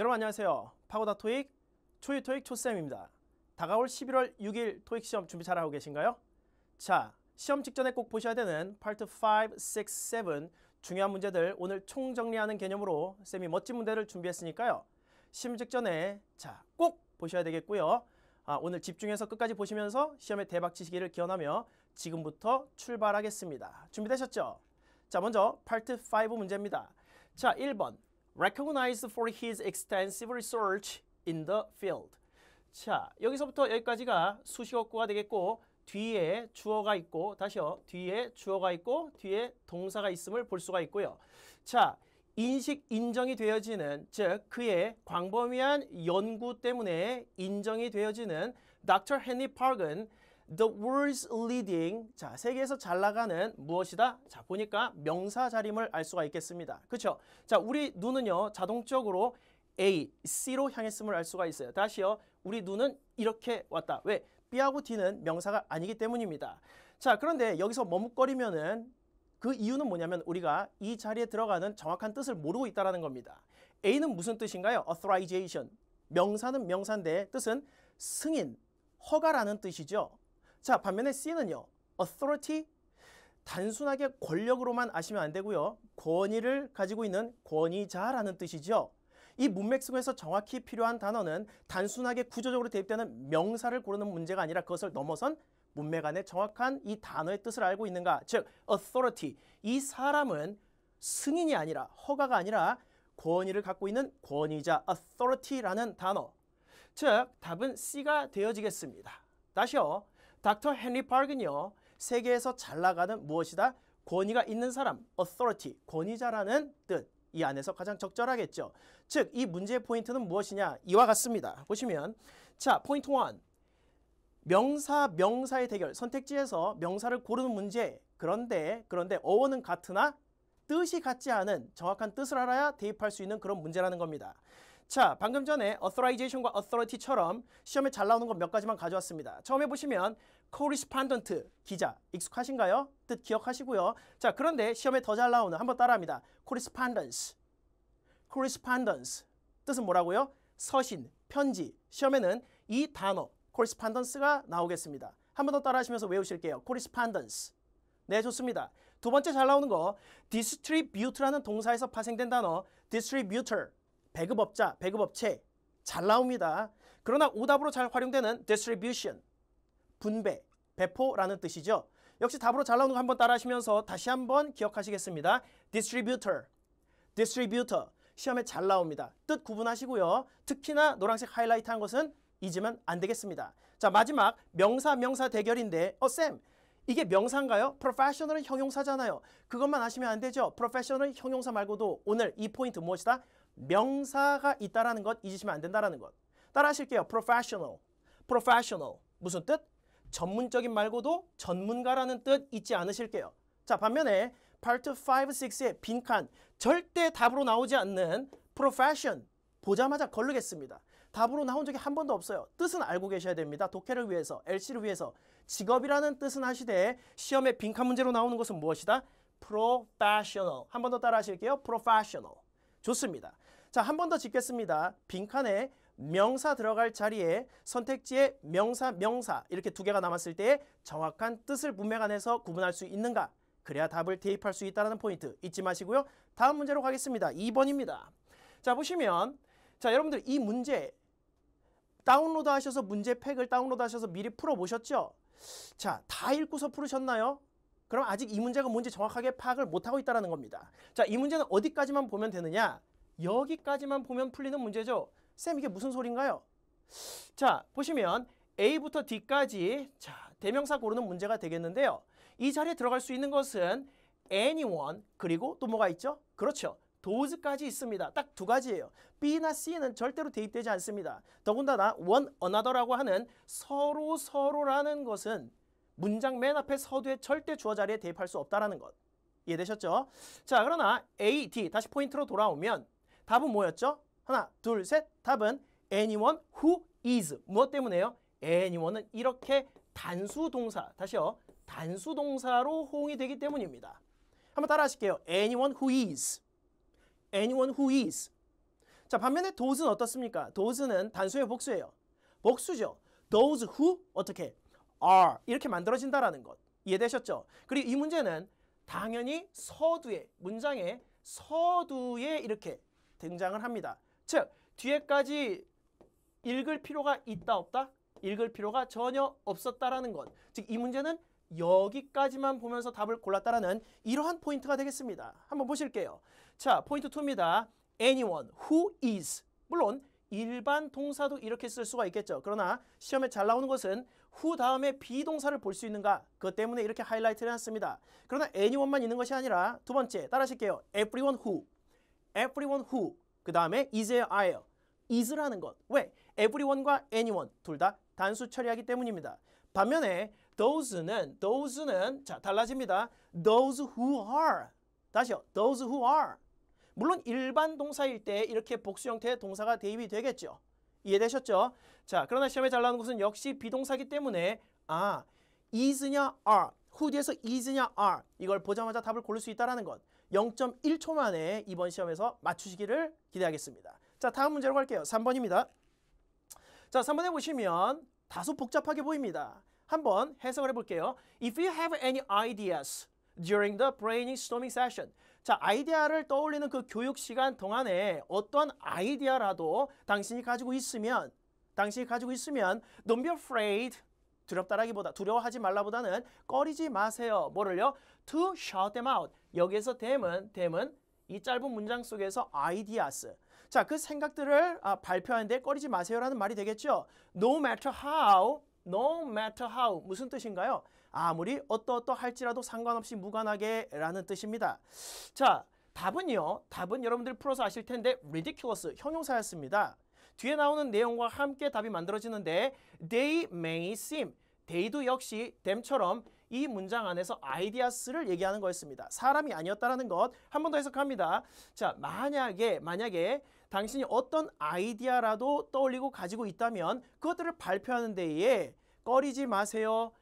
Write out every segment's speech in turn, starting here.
여러분 안녕하세요. 파고다 토익 초유 토익 초쌤입니다. 다가올 11월 6일 토익 시험 준비 잘하고 계신가요? 자, 시험 직전에 꼭 보셔야 되는 파트 5, 6, 7 중요한 문제들 오늘 총정리하는 개념으로 쌤이 멋진 문제를 준비했으니까요. 시험 직전에 자, 꼭 보셔야 되겠고요. 아, 오늘 집중해서 끝까지 보시면서 시험에 대박 치시기를 기원하며 지금부터 출발하겠습니다. 준비되셨죠? 자, 먼저 파트 5 문제입니다. 자, 1번 recognized for his extensive research in the field. 자, 여기서부터 여기까지가 수식어구가 되겠고 뒤에 주어가 있고 다시요. 뒤에 주어가 있고 뒤에 동사가 있음을 볼 수가 있고요. 자, 인식 인정이 되어지는 즉 그의 광범위한 연구 때문에 인정이 되어지는 닥터 헨리 파크는 the world's leading 자 세계에서 잘 나가는 무엇이다 자 보니까 명사 자림을 알 수가 있겠습니다 그쵸 자 우리 눈은요 자동적으로 A, C로 향했음을 알 수가 있어요 다시요 우리 눈은 이렇게 왔다 왜? B하고 D는 명사가 아니기 때문입니다 자 그런데 여기서 머뭇거리면은 그 이유는 뭐냐면 우리가 이 자리에 들어가는 정확한 뜻을 모르고 있다는 겁니다 A는 무슨 뜻인가요? authorization 명사는 명사인데 뜻은 승인, 허가라는 뜻이죠 자, 반면에 C는요. authority 단순하게 권력으로만 아시면 안 되고요. 권위를 가지고 있는 권위자라는 뜻이죠. 이 문맥 속에서 정확히 필요한 단어는 단순하게 구조적으로 대입되는 명사를 고르는 문제가 아니라 그것을 넘어선 문맥 안에 정확한 이 단어의 뜻을 알고 있는가 즉 authority 이 사람은 승인이 아니라 허가가 아니라 권위를 갖고 있는 권위자 authority라는 단어 즉 답은 C가 되어지겠습니다 다시요 닥터 헨리 파크는요. 세계에서 잘 나가는 무엇이다? 권위가 있는 사람, authority, 권위자라는 뜻. 이 안에서 가장 적절하겠죠. 즉, 이 문제의 포인트는 무엇이냐? 이와 같습니다. 보시면, 자, 포인트 1. 명사, 명사의 대결. 선택지에서 명사를 고르는 문제. 그런데, 그런데 어원은 같으나 뜻이 같지 않은 정확한 뜻을 알아야 대입할 수 있는 그런 문제라는 겁니다. 자, 방금 전에 authorization과 authority처럼 시험에 잘 나오는 것 몇 가지만 가져왔습니다. 처음에 보시면 correspondent, 기자, 익숙하신가요? 뜻 기억하시고요. 자, 그런데 시험에 더 잘 나오는 한 번 따라합니다. correspondence, correspondence, 뜻은 뭐라고요? 서신, 편지, 시험에는 이 단어 correspondence가 나오겠습니다. 한 번 더 따라하시면서 외우실게요. correspondence. 네, 좋습니다. 두 번째 잘 나오는 거 distribute라는 동사에서 파생된 단어 distributor 배급업자, 배급업체 잘 나옵니다. 그러나 오답으로 잘 활용되는 distribution, 분배, 배포라는 뜻이죠. 역시 답으로 잘 나오는 거 한번 따라하시면서 다시 한번 기억하시겠습니다. distributor, distributor 시험에 잘 나옵니다. 뜻 구분하시고요. 특히나 노란색 하이라이트한 것은 잊으면 안 되겠습니다. 자 마지막 명사 명사 대결인데 어 쌤 이게 명사인가요? professional은 형용사잖아요. 그것만 아시면 안 되죠. professional 형용사 말고도 오늘 이 포인트 무엇이다? 명사가 있다라는 것 잊으시면 안 된다라는 것. 따라 하실게요. professional. professional. 무슨 뜻? 전문적인 말고도 전문가라는 뜻 잊지 않으실게요. 자, 반면에 파트 5, 6의 빈칸 절대 답으로 나오지 않는 profession 보자마자 걸르겠습니다. 답으로 나온 적이 한 번도 없어요. 뜻은 알고 계셔야 됩니다. 독해를 위해서, LC를 위해서 직업이라는 뜻은 하시되 시험에 빈칸 문제로 나오는 것은 무엇이다? professional. 한 번 더 따라 하실게요. professional. 좋습니다. 자, 한 번 더짓겠습니다 빈칸에 명사 들어갈 자리에 선택지에 명사, 명사 이렇게 두 개가 남았을 때 정확한 뜻을 문맥 안에서 구분할 수 있는가? 그래야 답을 대입할 수 있다는 포인트 잊지 마시고요. 다음 문제로 가겠습니다. 2번입니다. 자, 보시면 자, 여러분들 이 문제 다운로드 하셔서 문제 팩을 다운로드 하셔서 미리 풀어보셨죠? 자, 다 읽고서 풀으셨나요? 그럼 아직 이 문제가 뭔지 정확하게 파악을 못하고 있다는 겁니다. 자, 이 문제는 어디까지만 보면 되느냐? 여기까지만 보면 풀리는 문제죠. 쌤, 이게 무슨 소린가요? 자, 보시면 A부터 D까지 자 대명사 고르는 문제가 되겠는데요. 이 자리에 들어갈 수 있는 것은 anyone 그리고 또 뭐가 있죠? 그렇죠. dose까지 있습니다. 딱 두 가지예요. B나 C는 절대로 대입되지 않습니다. 더군다나 one another라고 하는 서로 서로라는 것은 문장 맨 앞에 서두에 절대 주어 자리에 대입할 수없다는 것. 이해되셨죠? 자, 그러나 A, D 다시 포인트로 돌아오면 답은 뭐였죠? 하나, 둘, 셋. 답은 anyone who is. 무엇 때문에요? anyone은 이렇게 단수 동사, 다시요. 단수 동사로 호응이 되기 때문입니다. 한번 따라 하실게요. anyone who is. anyone who is. 자, 반면에 t h o s e 는 어떻습니까? t h o s e 는 단수의 복수예요. 복수죠. those who 어떻게 are 이렇게 만들어진다라는 것 이해되셨죠? 그리고 이 문제는 당연히 서두에 문장에 서두에 이렇게 등장을 합니다. 즉 뒤에까지 읽을 필요가 있다 없다? 읽을 필요가 전혀 없었다라는 것. 즉 이 문제는 여기까지만 보면서 답을 골랐다라는 이러한 포인트가 되겠습니다. 한번 보실게요. 자, 포인트 2입니다. anyone who is 물론 일반 동사도 이렇게 쓸 수가 있겠죠. 그러나 시험에 잘 나오는 것은 후 다음에 비동사를 볼 수 있는가 그것 때문에 이렇게 하이라이트를 했습니다. 그러나 anyone만 있는 것이 아니라 두 번째 따라 하실게요. everyone who, everyone who 그 다음에 is or a r is라는 것 왜? everyone과 anyone 둘 다 단수 처리하기 때문입니다. 반면에 those는 those는 자 달라집니다. those who are 다시요. those who are 물론 일반 동사일 때 이렇게 복수 형태의 동사가 대입이 되겠죠. 이해되셨죠? 자, 그러나 시험에 잘 나오는 것은 역시 비동사기 때문에 아, is냐 are, who 뒤에서 is냐 are 이걸 보자마자 답을 고를 수 있다는 것 0.1초 만에 이번 시험에서 맞추시기를 기대하겠습니다. 자, 다음 문제로 갈게요. 3번입니다. 자, 3번에 보시면 다소 복잡하게 보입니다. 한번 해석을 해볼게요. If you have any ideas during the brainstorming session 자 아이디어를 떠올리는 그 교육 시간 동안에 어떤 아이디어라도 당신이 가지고 있으면 당신이 가지고 있으면 Don't be afraid 두렵다라기보다 두려워하지 말라보다는 꺼리지 마세요. 뭐를요? To shout them out. 여기에서 them은 them은 이 짧은 문장 속에서 ideas. 자, 그 생각들을 아, 발표하는데 꺼리지 마세요라는 말이 되겠죠. No matter how, no matter how 무슨 뜻인가요? 아무리 어떠어떠할지라도 상관없이 무관하게 라는 뜻입니다. 자 답은요. 답은 여러분들이 풀어서 아실 텐데 ridiculous 형용사였습니다. 뒤에 나오는 내용과 함께 답이 만들어지는데 they may seem 데이도 역시 댐처럼 이 문장 안에서 아이디아스를 얘기하는 거였습니다. 사람이 아니었다라는 것 한 번 더 해석합니다. 자, 만약에 만약에 당신이 어떤 아이디아라도 떠올리고 가지고 있다면 그것들을 발표하는 데에 꺼리지 마세요.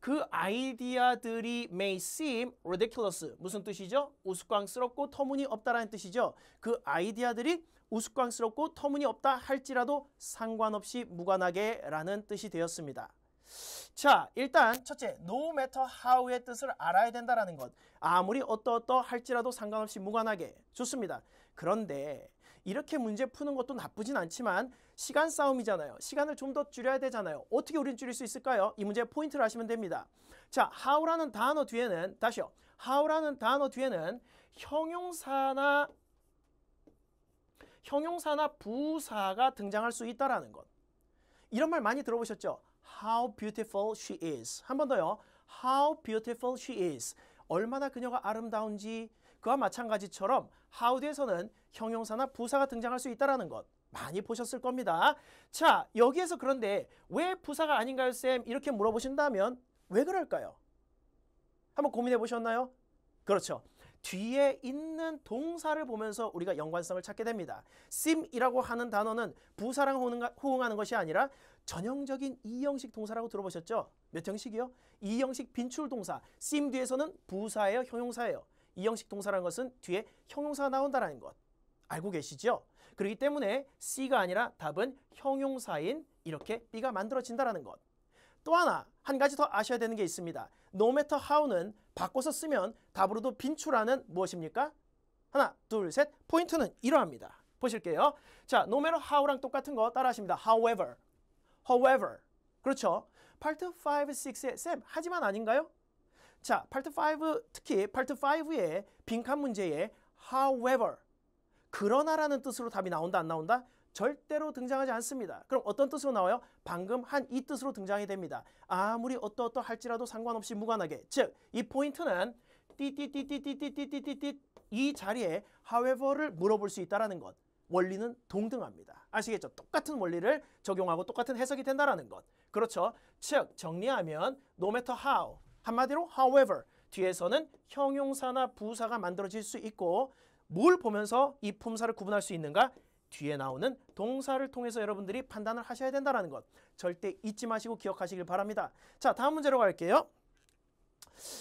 그 아이디어들이 may seem ridiculous. 무슨 뜻이죠? 우스꽝스럽고 터무니없다라는 뜻이죠. 그 아이디어들이 우스꽝스럽고 터무니없다 할지라도 상관없이 무관하게 라는 뜻이 되었습니다. 자 일단 첫째 no matter how의 뜻을 알아야 된다라는 것 아무리 어떠어떠 할지라도 상관없이 무관하게 좋습니다 그런데 이렇게 문제 푸는 것도 나쁘진 않지만 시간 싸움이잖아요. 시간을 좀 더 줄여야 되잖아요. 어떻게 우린 줄일 수 있을까요? 이 문제의 포인트를 하시면 됩니다. 자, how라는 단어 뒤에는 다시요. how라는 단어 뒤에는 형용사나 형용사나 부사가 등장할 수 있다라는 것. 이런 말 많이 들어보셨죠? How beautiful she is. 한 번 더요. How beautiful she is. 얼마나 그녀가 아름다운지 그와 마찬가지처럼 하우드에서는 형용사나 부사가 등장할 수 있다는 것 많이 보셨을 겁니다. 자 여기에서 그런데 왜 부사가 아닌가요 쌤? 이렇게 물어보신다면 왜 그럴까요? 한번 고민해 보셨나요? 그렇죠. 뒤에 있는 동사를 보면서 우리가 연관성을 찾게 됩니다. sim이라고 하는 단어는 부사랑 호응하는 것이 아니라 전형적인 이형식 동사라고 들어보셨죠? 몇 형식이요? 이형식 빈출 동사. sim 뒤에서는 부사예요, 형용사예요. 이형식 동사라는 것은 뒤에 형용사가 나온다라는 것 알고 계시죠? 그렇기 때문에 C가 아니라 답은 형용사인 이렇게 B가 만들어진다라는 것. 또 하나 한 가지 더 아셔야 되는 게 있습니다. No matter how는 바꿔서 쓰면 답으로도 빈출하는 무엇입니까? 하나, 둘, 셋. 포인트는 이러합니다. 보실게요. 자, no matter how랑 똑같은 거 따라하십니다. however, however. 그렇죠. 파트 5, 6의 쌤 하지만 아닌가요? 자, 파트 5 특히 파트 5의 빈칸 문제에 however 그러나라는 뜻으로 답이 나온다 안 나온다? 절대로 등장하지 않습니다. 그럼 어떤 뜻으로 나와요? 방금 한 이 뜻으로 등장이 됩니다. 아무리 어떠어떠 할지라도 상관없이 무관하게. 즉, 이 포인트는 띠띠띠띠띠띠띠띠띠 이 자리에 however를 물어볼 수 있다는 것. 원리는 동등합니다. 아시겠죠? 똑같은 원리를 적용하고 똑같은 해석이 된다는 것. 그렇죠? 즉, 정리하면 no matter how, 한마디로 however 뒤에서는 형용사나 부사가 만들어질 수 있고 뭘 보면서 이 품사를 구분할 수 있는가? 뒤에 나오는 동사를 통해서 여러분들이 판단을 하셔야 된다는 것 절대 잊지 마시고 기억하시길 바랍니다. 자 다음 문제로 갈게요.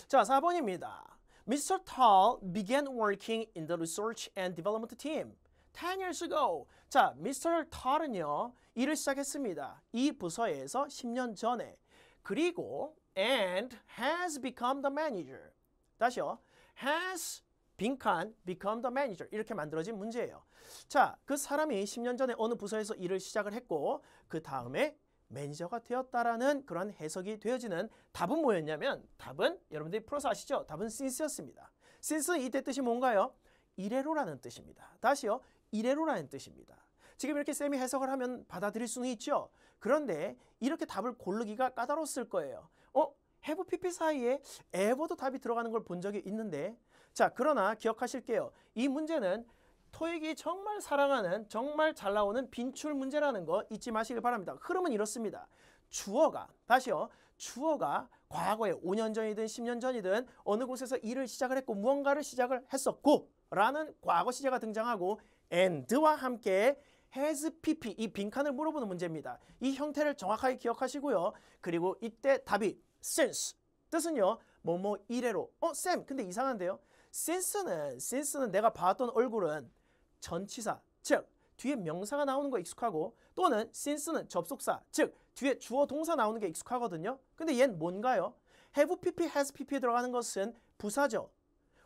자 4번입니다. Mr. Tall began working in the research and development team 10 years ago. 자, Mr. Tall은요. 일을 시작했습니다. 이 부서에서 10년 전에. 그리고 and has become the manager. 다시요. has 빈칸 become the manager 이렇게 만들어진 문제예요. 자, 그 사람이 10년 전에 어느 부서에서 일을 시작을 했고 그 다음에 매니저가 되었다라는 그런 해석이 되어지는 답은 뭐였냐면 답은 여러분들이 풀어서 아시죠? 답은 since였습니다. since 이때 뜻이 뭔가요? 이래로라는 뜻입니다. 다시요. 이래로라는 뜻입니다. 지금 이렇게 쌤이 해석을 하면 받아들일 수는 있죠. 그런데 이렇게 답을 고르기가 까다로웠을 거예요. 어? 해부 PP 사이에 에버도 답이 들어가는 걸 본 적이 있는데 자 그러나 기억하실게요. 이 문제는 토익이 정말 사랑하는 정말 잘 나오는 빈출 문제라는 거 잊지 마시길 바랍니다. 흐름은 이렇습니다. 주어가 다시요 주어가 과거에 5년 전이든 10년 전이든 어느 곳에서 일을 시작을 했고 무언가를 시작을 했었고 라는 과거 시제가 등장하고 and와 함께 has pp 이 빈칸을 물어보는 문제입니다. 이 형태를 정확하게 기억하시고요. 그리고 이때 답이 since 뜻은요. 뭐뭐 이래로 어쌤 근데 이상한데요. since는 since는 내가 봤던 얼굴은 전치사 즉 뒤에 명사가 나오는 거 익숙하고 또는 since는 접속사 즉 뒤에 주어 동사 나오는 게 익숙하거든요. 근데 얘는 뭔가요? have pp has pp에 들어가는 것은 부사죠.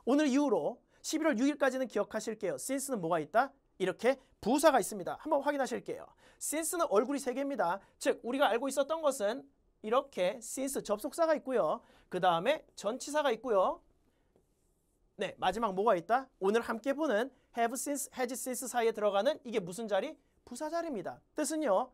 오늘 이후로 11월 6일까지는 기억하실게요. since는 뭐가 있다? 이렇게 부사가 있습니다. 한번 확인하실게요. since는 얼굴이 세 개입니다. 즉 우리가 알고 있었던 것은 이렇게 since 접속사가 있고요. 그 다음에 전치사가 있고요. 네 마지막 뭐가 있다? 오늘 함께 보는 have since, has since 사이에 들어가는 이게 무슨 자리? 부사 자리입니다. 뜻은요.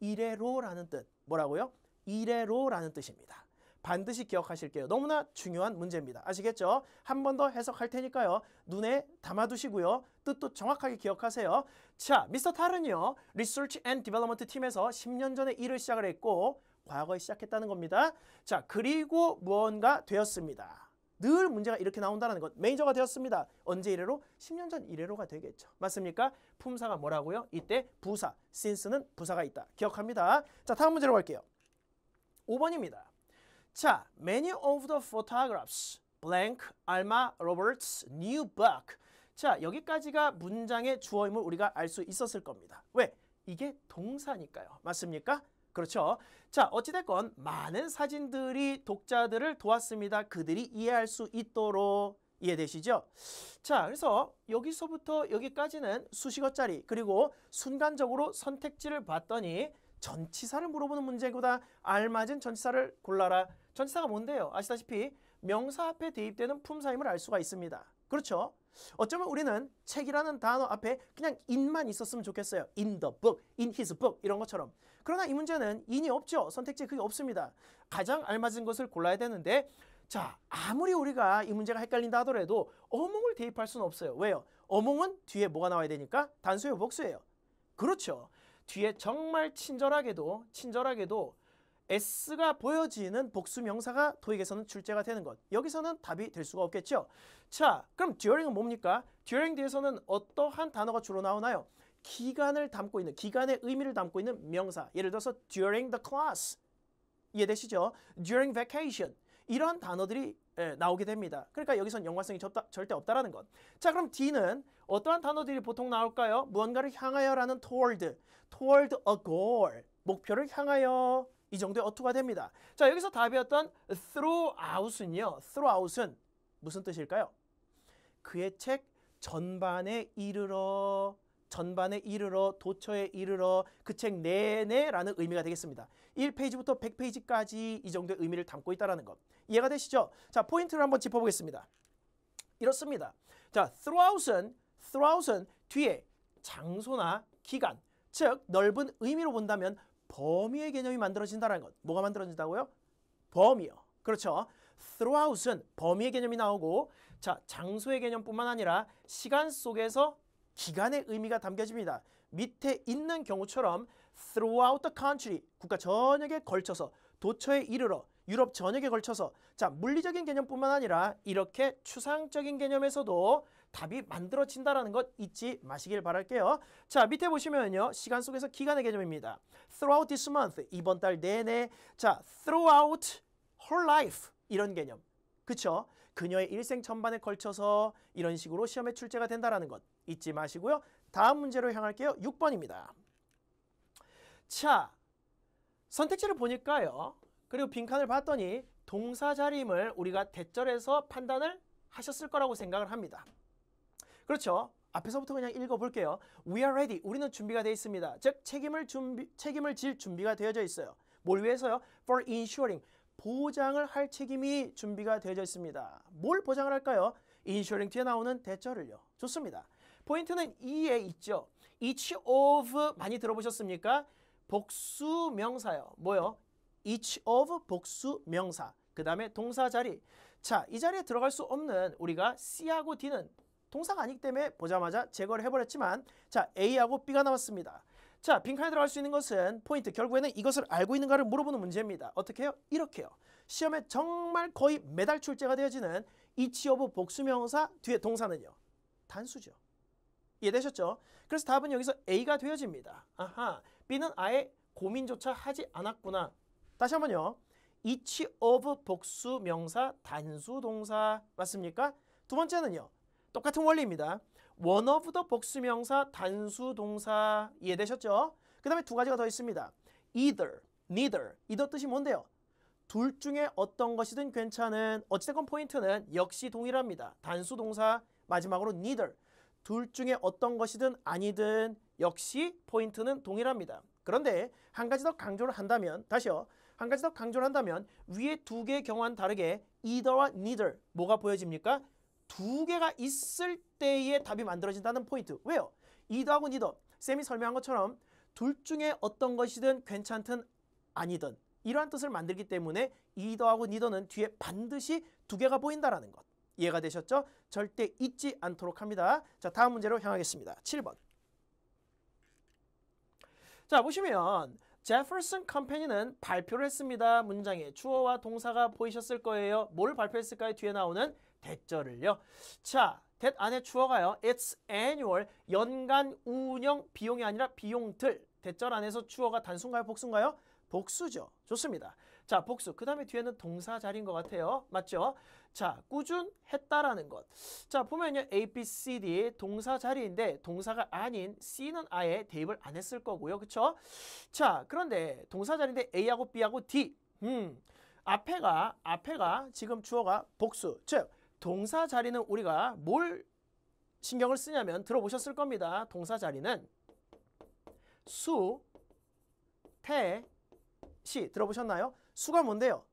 이래로라는 뜻. 뭐라고요? 이래로라는 뜻입니다. 반드시 기억하실게요. 너무나 중요한 문제입니다. 아시겠죠? 한 번 더 해석할 테니까요. 눈에 담아두시고요. 뜻도 정확하게 기억하세요. 자, 미스터 탈은요. 리서치 앤 디벨로먼트 팀에서 10년 전에 일을 시작을 했고 과거에 시작했다는 겁니다. 자, 그리고 무언가 되었습니다. 늘 문제가 이렇게 나온다는 것. 메이저가 되었습니다. 언제 이래로? 10년 전 이래로가 되겠죠. 맞습니까? 품사가 뭐라고요? 이때 부사, since는 부사가 있다. 기억합니다. 자, 다음 문제로 갈게요. 5번입니다. 자, many of the photographs, blank, Alma, Roberts, Newbuck. 자, 여기까지가 문장의 주어임을 우리가 알 수 있었을 겁니다. 왜? 이게 동사니까요. 맞습니까? 그렇죠. 자, 어찌됐건 많은 사진들이 독자들을 도왔습니다. 그들이 이해할 수 있도록 이해되시죠? 자, 그래서 여기서부터 여기까지는 수식어짜리 그리고 순간적으로 선택지를 봤더니 전치사를 물어보는 문제보다 알맞은 전치사를 골라라. 전치사가 뭔데요? 아시다시피 명사 앞에 대입되는 품사임을 알 수가 있습니다. 그렇죠? 어쩌면 우리는 책이라는 단어 앞에 그냥 in만 있었으면 좋겠어요. in the book, in his book 이런 것처럼. 그러나 이 문제는 in이 없죠. 선택지 그게 없습니다. 가장 알맞은 것을 골라야 되는데 자 아무리 우리가 이 문제가 헷갈린다 하더라도 어몽을 대입할 수는 없어요. 왜요? 어몽은 뒤에 뭐가 나와야 되니까 단수예요 복수예요. 그렇죠. 뒤에 정말 친절하게도 친절하게도 S가 보여지는 복수명사가 도익에서는 출제가 되는 것. 여기서는 답이 될 수가 없겠죠. 자, 그럼 during은 뭡니까? during 뒤에서는 어떠한 단어가 주로 나오나요? 기간을 담고 있는, 기간의 의미를 담고 있는 명사. 예를 들어서 during the class. 이해되시죠? during vacation. 이런 단어들이 예, 나오게 됩니다. 그러니까 여기선 연관성이 접다, 절대 없다라는 것. 자, 그럼 D는 어떠한 단어들이 보통 나올까요? 무언가를 향하여라는 toward, toward a goal, 목표를 향하여 이 정도의 어투가 됩니다. 자, 여기서 답이었던 throughout은요. throughout은 무슨 뜻일까요? 그의 책 전반에 이르러 전반에 이르러 도처에 이르러 그 책 내내라는 의미가 되겠습니다. 1페이지부터 100페이지까지 이 정도의 의미를 담고 있다는 것. 이해가 되시죠? 자, 포인트를 한번 짚어보겠습니다. 이렇습니다. 자, throughout은, throughout은 뒤에 장소나 기간, 즉 넓은 의미로 본다면 범위의 개념이 만들어진다는 것. 뭐가 만들어진다고요? 범위요. 그렇죠. throughout은 범위의 개념이 나오고 자 장소의 개념뿐만 아니라 시간 속에서 기간의 의미가 담겨집니다. 밑에 있는 경우처럼 throughout the country 국가 전역에 걸쳐서 도처에 이르러 유럽 전역에 걸쳐서 자 물리적인 개념뿐만 아니라 이렇게 추상적인 개념에서도 답이 만들어진다라는 것 잊지 마시길 바랄게요. 자 밑에 보시면요 시간 속에서 기간의 개념입니다. Throughout this month 이번 달 내내 자 throughout her life 이런 개념 그쵸? 그녀의 일생 전반에 걸쳐서 이런 식으로 시험에 출제가 된다라는 것 잊지 마시고요. 다음 문제로 향할게요. 6번입니다. 자, 선택지를 보니까요. 그리고 빈칸을 봤더니 동사 자림을 우리가 대절해서 판단을 하셨을 거라고 생각을 합니다. 그렇죠? 앞에서부터 그냥 읽어볼게요. We are ready. 우리는 준비가 되어 있습니다. 즉 책임을 준비, 책임을 질 준비가 되어져 있어요. 뭘 위해서요? For ensuring. 보장을 할 책임이 준비가 되어져 있습니다. 뭘 보장을 할까요? ensuring 뒤에 나오는 대절을요. 좋습니다. 포인트는 이에 있죠. each of 많이 들어보셨습니까? 복수 명사요. 뭐요? each of 복수 명사. 그 다음에 동사 자리. 자, 이 자리에 들어갈 수 없는 우리가 C하고 D는 동사가 아니기 때문에 보자마자 제거를 해버렸지만 자 A하고 B가 남았습니다. 자 빈칸에 들어갈 수 있는 것은 포인트 결국에는 이것을 알고 있는가를 물어보는 문제입니다. 어떻게 해요? 이렇게 해요 시험에 정말 거의 매달 출제가 되어지는 이치 여부 복수명사 뒤에 동사는요. 단수죠. 이해되셨죠? 그래서 답은 여기서 A가 되어집니다. 아하. B는 아예 고민조차 하지 않았구나. 다시 한번요. each of 복수 명사 단수 동사 맞습니까? 두 번째는요. 똑같은 원리입니다. one of the 복수 명사 단수 동사 이해되셨죠? 그 다음에 두 가지가 더 있습니다. either, neither e i 뜻이 뭔데요? 둘 중에 어떤 것이든 괜찮은 어찌됐건 포인트는 역시 동일합니다. 단수 동사 마지막으로 neither 둘 중에 어떤 것이든 아니든 역시 포인트는 동일합니다. 그런데 한 가지 더 강조를 한다면 다시요. 한 가지 더 강조를 한다면 위에 두 개의 경우와는 다르게 either와 neither 뭐가 보여집니까? 두 개가 있을 때의 답이 만들어진다는 포인트. 왜요? either하고 neither. 쌤이 설명한 것처럼 둘 중에 어떤 것이든 괜찮든 아니든 이러한 뜻을 만들기 때문에 either하고 neither는 뒤에 반드시 두 개가 보인다라는 것. 이해가 되셨죠? 절대 잊지 않도록 합니다. 자, 다음 문제로 향하겠습니다. 7번. 자, 보시면 제퍼슨 컴퍼니는 발표를 했습니다. 문장에 주어와 동사가 보이셨을 거예요. 뭘 발표했을까요? 뒤에 나오는 대절을요. 자, 대 안에 주어가요. It's annual 연간 운영 비용이 아니라 비용들. 대절 안에서 주어가 단순가요? 복순가요 복수죠. 좋습니다. 자, 복수. 그 다음에 뒤에는 동사 자리인 것 같아요. 맞죠? 자, 꾸준했다라는 것. 자, 보면요. A, B, C, D 동사 자리인데 동사가 아닌 C는 아예 대입을 안 했을 거고요. 그쵸? 자, 그런데 동사 자리인데 A하고 B하고 D. 음, 앞에가, 앞에가 지금 주어가 복수. 즉, 동사 자리는 우리가 뭘 신경을 쓰냐면 들어보셨을 겁니다. 동사 자리는 수, 태, 시 들어보셨나요? 수가 뭔데요?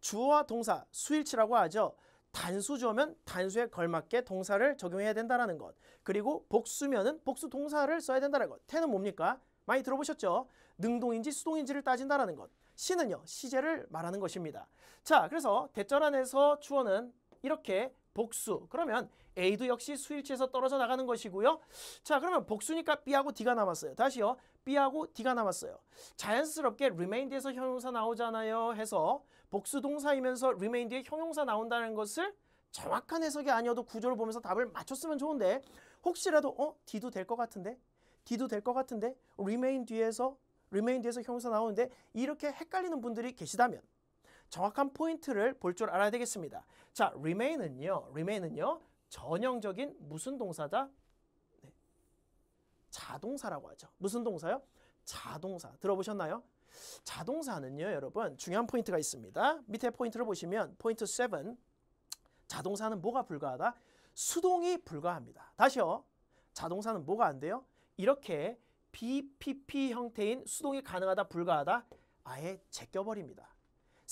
주어와 동사, 수일치라고 하죠. 단수주어면 단수에 걸맞게 동사를 적용해야 된다는 것. 그리고 복수면은 복수 동사를 써야 된다는 것. 태는 뭡니까? 많이 들어보셨죠? 능동인지 수동인지를 따진다는 것. 시는요. 시제를 말하는 것입니다. 자, 그래서 대절 안에서 주어는 이렇게 복수. 그러면 A도 역시 수일치에서 떨어져 나가는 것이고요. 자, 그러면 복수니까 B하고 D가 남았어요. 다시요. B하고 D가 남았어요. 자연스럽게 remained에서 형용사 나오잖아요 해서 복수 동사이면서 remained에 형용사 나온다는 것을 정확한 해석이 아니어도 구조를 보면서 답을 맞췄으면 좋은데 혹시라도 어? D도 될 것 같은데? D도 될 것 같은데? remain 뒤에서 remain 뒤에서 형용사 나오는데 이렇게 헷갈리는 분들이 계시다면 정확한 포인트를 볼 줄 알아야 되겠습니다. 자, remain은요. remain은요. 전형적인 무슨 동사다? 네. 자동사라고 하죠. 무슨 동사요? 자동사. 들어보셨나요? 자동사는요, 여러분. 중요한 포인트가 있습니다. 밑에 포인트를 보시면 포인트 7. 자동사는 뭐가 불가하다? 수동이 불가합니다. 다시요. 자동사는 뭐가 안 돼요? 이렇게 BPP 형태인 수동이 가능하다 불가하다 아예 제껴버립니다.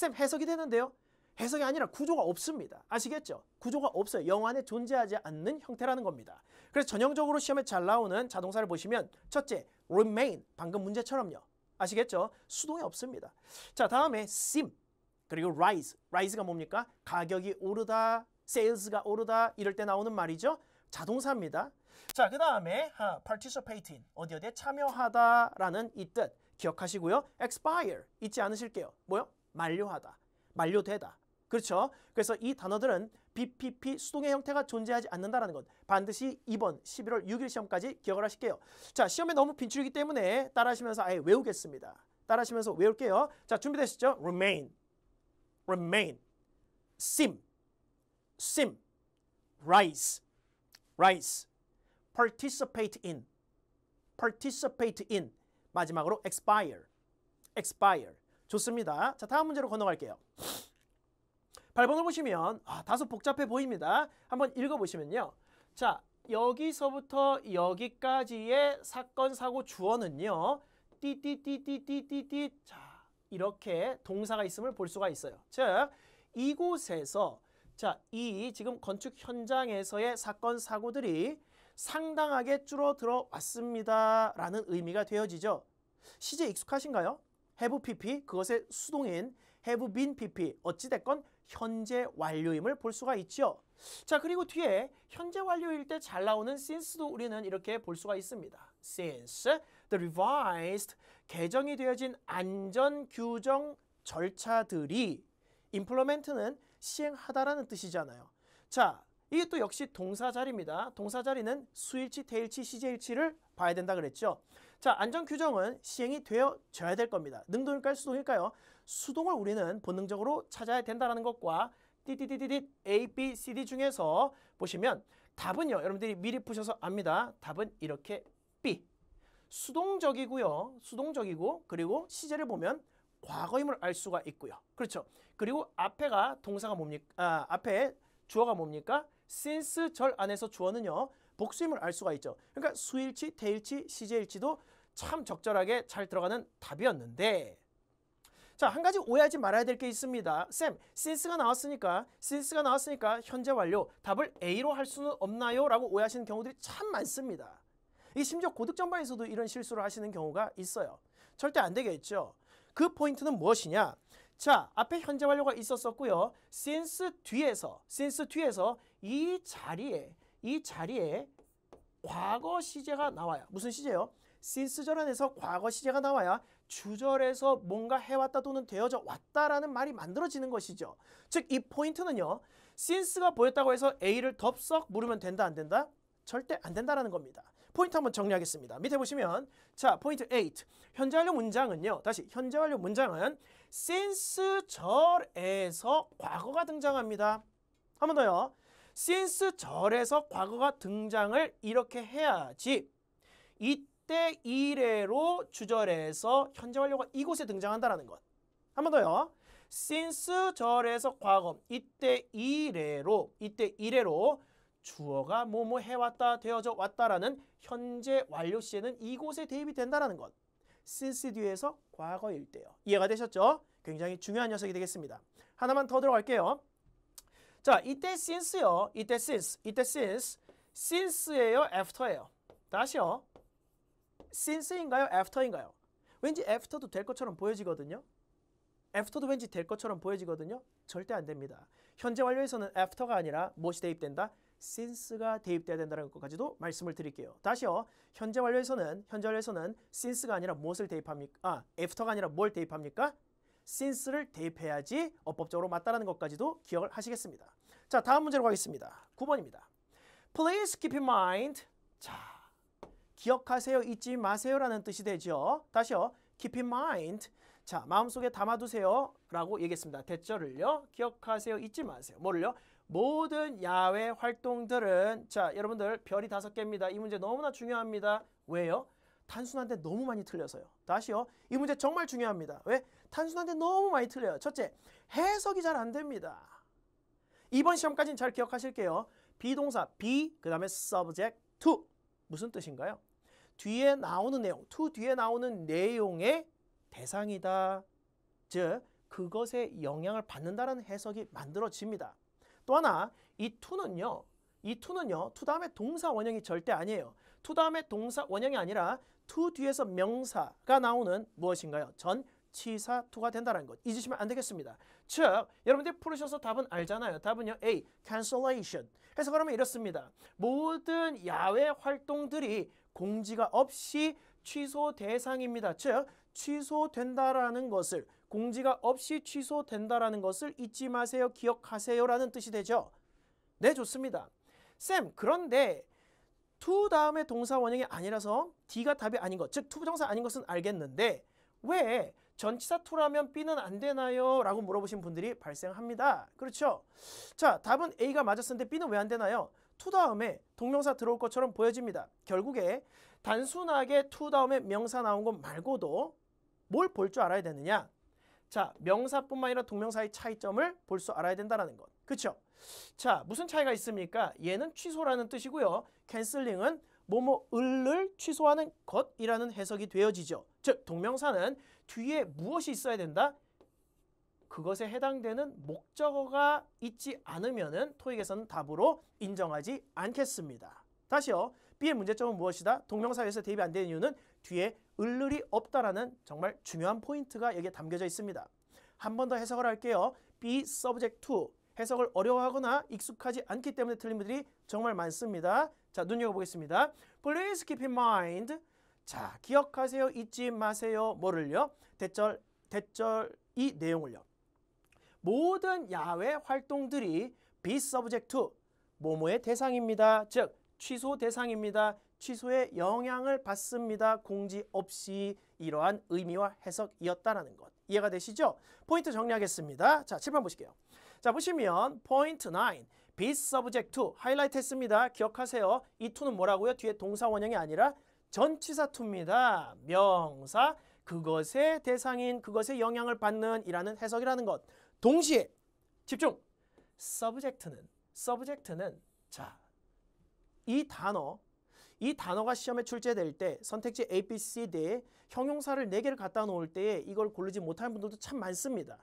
쌤 해석이 되는데요. 해석이 아니라 구조가 없습니다. 아시겠죠? 구조가 없어요. 영어 안에 존재하지 않는 형태라는 겁니다. 그래서 전형적으로 시험에 잘 나오는 자동사를 보시면 첫째, remain, 방금 문제처럼요. 아시겠죠? 수동이 없습니다. 자, 다음에 seem, 그리고 rise. rise가 뭡니까? 가격이 오르다, sales가 오르다 이럴 때 나오는 말이죠. 자동사입니다. 자, 그 다음에 p a r t i c i p a t in, 어디 어디에 참여하다라는 이 뜻 기억하시고요. expire, 잊지 않으실게요. 뭐요? 만료하다, 만료되다. 그렇죠? 그래서 이 단어들은 BPP 수동의 형태가 존재하지 않는다는 것 반드시 이번 11월 6일 시험까지 기억을 하실게요. 자, 시험에 너무 빈출이기 때문에 따라하시면서 아예 외우겠습니다. 따라하시면서 외울게요. 자, 준비되시죠? remain, remain, sim, sim, rise, rise, participate in, participate in, 마지막으로 expire, expire, 좋습니다. 자 다음 문제로 건너갈게요. 8번을 보시면 아, 다소 복잡해 보입니다. 한번 읽어보시면요. 자 여기서부터 여기까지의 사건 사고 주어는요. 띠띠띠띠띠띠띠 자 이렇게 동사가 있음을 볼 수가 있어요. 즉 이곳에서 자, 이 지금 건축 현장에서의 사건 사고들이 상당하게 줄어들어 왔습니다라는 의미가 되어지죠. 시제 익숙하신가요? have pp 그것의 수동인 have been pp 어찌됐건 현재 완료임을 볼 수가 있죠. 자 그리고 뒤에 현재 완료일 때 잘 나오는 since도 우리는 이렇게 볼 수가 있습니다. since the revised 개정이 되어진 안전 규정 절차들이 implement는 시행하다라는 뜻이잖아요. 자 이게 또 역시 동사 자리입니다. 동사 자리는 수일치, 대일치, 시제일치를 봐야 된다 그랬죠. 자, 안전 규정은 시행이 되어져야 될 겁니다. 능동일까요? 수동일까요? 수동을 우리는 본능적으로 찾아야 된다는 것과 띠띠띠띠띠 A, B, C, D 중에서 보시면 답은요. 여러분들이 미리 푸셔서 압니다. 답은 이렇게 B. 수동적이고요. 수동적이고 그리고 시제를 보면 과거임을 알 수가 있고요. 그렇죠. 그리고 앞에가 동사가 뭡니까? 아, 앞에 주어가 뭡니까? since 절 안에서 주어는요. 복수임을 알 수가 있죠. 그러니까 수일치, 대일치, 시제일치도 참 적절하게 잘 들어가는 답이었는데 자, 한 가지 오해하지 말아야 될 게 있습니다. 쌤, since가 나왔으니까, since가 나왔으니까 현재 완료, 답을 A로 할 수는 없나요? 라고 오해하시는 경우들이 참 많습니다. 이 심지어 고득점반에서도 이런 실수를 하시는 경우가 있어요. 절대 안 되겠죠. 그 포인트는 무엇이냐? 자, 앞에 현재 완료가 있었었고요. since 뒤에서, since 뒤에서 이 자리에, 이 자리에 과거 시제가 나와요. 무슨 시제요? 시스절 안에서 과거 시제가 나와야 주절에서 뭔가 해왔다 또는 되어져 왔다라는 말이 만들어지는 것이죠. 즉 이 포인트는요. s 스가 보였다고 해서 A를 덥석 물으면 된다 안 된다? 절대 안 된다라는 겁니다. 포인트 한번 정리하겠습니다. 밑에 보시면 자 포인트 8 현재 완료 문장은요. 다시 현재 완료 문장은 since 절에서 과거가 등장합니다. 한번 더요. since 절에서 과거가 등장을 이렇게 해야지 이때 이래로 주절에서 현재 완료가 이곳에 등장한다라는 것. 한번 더요. since 절에서 과거 이때 이래로 이때 이래로 주어가 뭐뭐 뭐 해왔다 되어져 왔다라는 현재 완료 시에는 이곳에 대입이 된다라는 것. since 뒤에서 과거일 때요. 이해가 되셨죠? 굉장히 중요한 녀석이 되겠습니다. 하나만 더 들어갈게요. 자, 이때 since요. 이때 since. 이때 since. since예요. after예요. 다시요. since인가요? after인가요? 왠지 after도 될 것처럼 보여지거든요. after도 왠지 될 것처럼 보여지거든요. 절대 안 됩니다. 현재 완료에서는 after가 아니라 무엇이 대입된다? since가 대입돼야 된다는 것까지도 말씀을 드릴게요. 다시요. 현재 완료에서는 현재 완료에서는 since가 아니라 무엇을 대입합니까? 아, after가 아니라 뭘 대입합니까? since를 대입해야지 어법적으로 맞다라는 것까지도 기억을 하시겠습니다. 자, 다음 문제로 가겠습니다. 9번입니다. Please keep in mind. 자, 기억하세요, 잊지 마세요라는 뜻이 되죠. 다시요. Keep in mind. 자, 마음속에 담아두세요. 라고 얘기했습니다. 대절을요. 기억하세요, 잊지 마세요. 뭐를요? 모든 야외 활동들은 자, 여러분들 별이 다섯 개입니다. 이 문제 너무나 중요합니다. 왜요? 단순한데 너무 많이 틀려서요. 다시요. 이 문제 정말 중요합니다. 왜? 단순한데 너무 많이 틀려요. 첫째, 해석이 잘 안 됩니다. 이번 시험까지는 잘 기억하실게요. 비동사 비, 그 다음에 subject to. 무슨 뜻인가요? 뒤에 나오는 내용, to 뒤에 나오는 내용의 대상이다. 즉, 그것에 영향을 받는다는 해석이 만들어집니다. 또 하나, 이 to는요. 이 to는요. to 다음에 동사 원형이 절대 아니에요. to 다음에 동사 원형이 아니라 to 뒤에서 명사가 나오는 무엇인가요? 전 치사 to가 된다는 것 잊으시면 안 되겠습니다. 즉 여러분들이 풀으셔서 답은 알잖아요. 답은요. A. Cancellation. 해서 그러면 이렇습니다. 모든 야외 활동들이 공지가 없이 취소 대상입니다. 즉 취소된다라는 것을 공지가 없이 취소된다라는 것을 잊지 마세요. 기억하세요라는 뜻이 되죠. 네, 좋습니다. 쌤, 그런데 to 다음에 동사 원형이 아니라서 d가 답이 아닌 것, 즉 투부정사 아닌 것은 알겠는데 왜 전치사 to라면 b는 안 되나요? 라고 물어보신 분들이 발생합니다. 그렇죠? 자, 답은 a가 맞았었는데 b는 왜 안 되나요? to 다음에 동명사 들어올 것처럼 보여집니다. 결국에 단순하게 to 다음에 명사 나온 것 말고도 뭘 볼 줄 알아야 되느냐? 자, 명사뿐만 아니라 동명사의 차이점을 볼 수 알아야 된다는 것. 그쵸 자, 무슨 차이가 있습니까? 얘는 취소라는 뜻이고요. 캔슬링은 뭐뭐 을을 취소하는 것이라는 해석이 되어지죠. 즉, 동명사는 뒤에 무엇이 있어야 된다? 그것에 해당되는 목적어가 있지 않으면 은 토익에서는 답으로 인정하지 않겠습니다. 다시요. B의 문제점은 무엇이다? 동명사에서 대입이 안 되는 이유는 뒤에 을률이 없다라는 정말 중요한 포인트가 여기에 담겨져 있습니다. 한 번 더 해석을 할게요. B subject t 해석을 어려워하거나 익숙하지 않기 때문에 틀린 분들이 정말 많습니다. 자, 눈여겨보겠습니다. Please keep in mind. 자, 기억하세요. 잊지 마세요. 뭐를요? 대절, 대절 이 내용을요. 모든 야외 활동들이 be subject to 모모의 대상입니다. 즉 취소 대상입니다. 취소의 영향을 받습니다. 공지 없이 이러한 의미와 해석이었다라는 것. 이해가 되시죠? 포인트 정리하겠습니다. 자, 칠번 보실게요. 자, 보시면 포인트 9. be subject to 하이라이트 했습니다. 기억하세요. 이 to는 뭐라고요? 뒤에 동사 원형이 아니라 전치사 to입니다. 명사 그것의 대상인 그것의 영향을 받는 이라는 해석이라는 것. 동시에 집중. subject는 subject는 자, 이 단어 이 단어가 시험에 출제될 때 선택지 A, B, C, d 형용사를 4개를 갖다 놓을 때에 이걸 고르지 못하는 분들도 참 많습니다.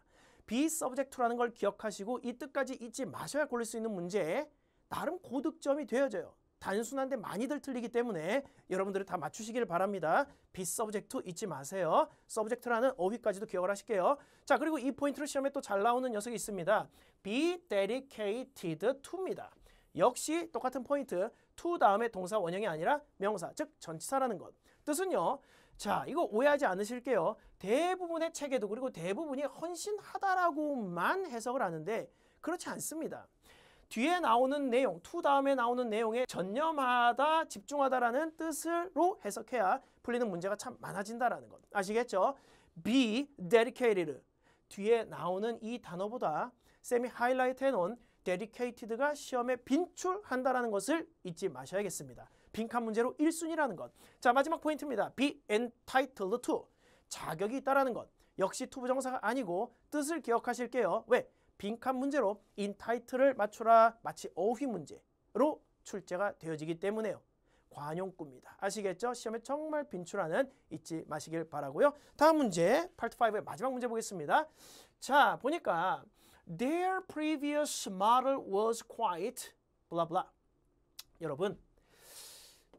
b subject라는 걸 기억하시고 이 뜻까지 잊지 마셔야 고를 수 있는 문제에 나름 고득점이 되어져요. 단순한데 많이들 틀리기 때문에 여러분들이 다 맞추시길 바랍니다. b 서브젝트 잊지 마세요. 서브젝트라는 어휘까지도 기억을 하실게요. 자 그리고 이 포인트를 시험에 또 잘 나오는 녀석이 있습니다. be dedicated to입니다. 역시 똑같은 포인트 to 다음에 동사 원형이 아니라 명사 즉 전치사라는 것 뜻은요 자 이거 오해하지 않으실게요 대부분의 책에도 그리고 대부분이 헌신하다라고만 해석을 하는데 그렇지 않습니다 뒤에 나오는 내용, 투 다음에 나오는 내용에 전념하다, 집중하다라는 뜻으로 해석해야 풀리는 문제가 참 많아진다라는 것. 아시겠죠? be dedicated. 뒤에 나오는 이 단어보다 쌤이 하이라이트 해놓은 dedicated가 시험에 빈출한다라는 것을 잊지 마셔야겠습니다. 빈칸 문제로 1순위라는 것. 자 마지막 포인트입니다. be entitled to. 자격이 있다라는 것. 역시 투부정사가 아니고 뜻을 기억하실게요. 왜? 빈칸 문제로 인타이틀을 맞추라 마치 어휘 문제로 출제가 되어지기 때문에요. 관용구입니다. 아시겠죠? 시험에 정말 빈출하는 잊지 마시길 바라고요. 다음 문제, 파트 5의 마지막 문제 보겠습니다. 자, 보니까 Their previous model was quite blah blah. 여러분,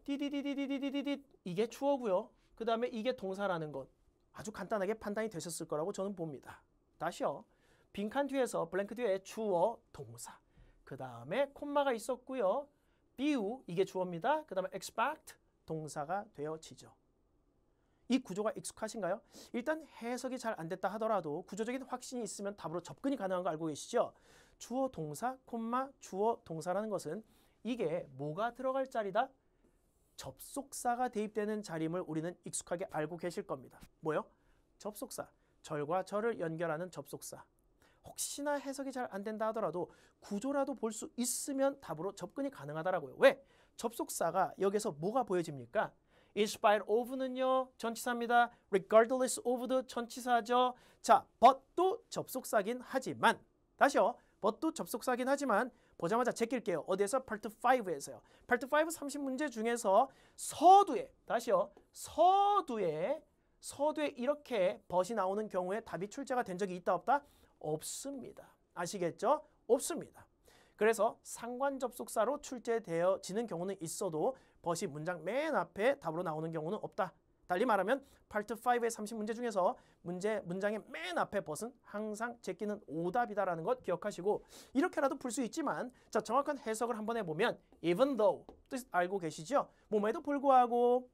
디디디디디디디디 이게 추어고요그 다음에 이게 동사라는 것 아주 간단하게 판단이 되셨을 거라고 저는 봅니다. 다시요. 빈칸 뒤에서 블랭크 뒤에 주어, 동사. 그 다음에 콤마가 있었고요. 비우 이게 주어입니다. 그 다음에 expect 동사가 되어지죠. 이 구조가 익숙하신가요? 일단 해석이 잘 안 됐다 하더라도 구조적인 확신이 있으면 답으로 접근이 가능한 거 알고 계시죠? 주어 동사, 콤마, 주어 동사라는 것은 이게 뭐가 들어갈 자리다? 접속사가 대입되는 자림을 우리는 익숙하게 알고 계실 겁니다. 뭐요? 접속사. 절과 절을 연결하는 접속사. 혹시나 해석이 잘 안 된다 하더라도 구조라도 볼 수 있으면 답으로 접근이 가능하다라고요. 왜? 접속사가 여기서 뭐가 보여집니까? in spite of는요 전치사입니다. regardless of도 전치사죠. 자, but도 접속사긴 하지만 다시요. but도 접속사긴 하지만 보자마자 제낄게요. 어디에서? 파트 5에서요. 파트 5 30문제 중에서 서두에 다시요. 서두에 서두에 이렇게 but이 나오는 경우에 답이 출제가 된 적이 있다 없다? 없습니다. 아시겠죠? 없습니다. 그래서 상관 접속사로 출제되어지는 경우는 있어도 벗이 문장 맨 앞에 답으로 나오는 경우는 없다. 달리 말하면 파트 5의 30문제 중에서 문제 문장의 맨 앞에 벗은 항상 제끼는 오답이다라는 것 기억하시고 이렇게라도 풀 수 있지만 자 정확한 해석을 한번 해보면 even though 뜻 알고 계시죠? 몸에도 불구하고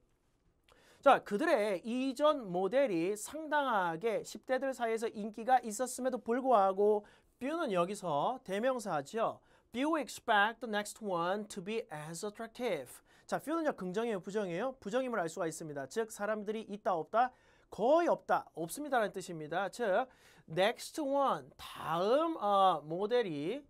자, 그들의 이전 모델이 상당하게 10대들 사이에서 인기가 있었음에도 불구하고 뷰는 여기서 대명사죠. You expect the next one to be as attractive. 자, few는요 긍정이에요, 부정이에요? 부정임을 알 수가 있습니다. 즉 사람들이 있다 없다 거의 없다, 없습니다라는 뜻입니다. 즉 next one 다음 어, 모델이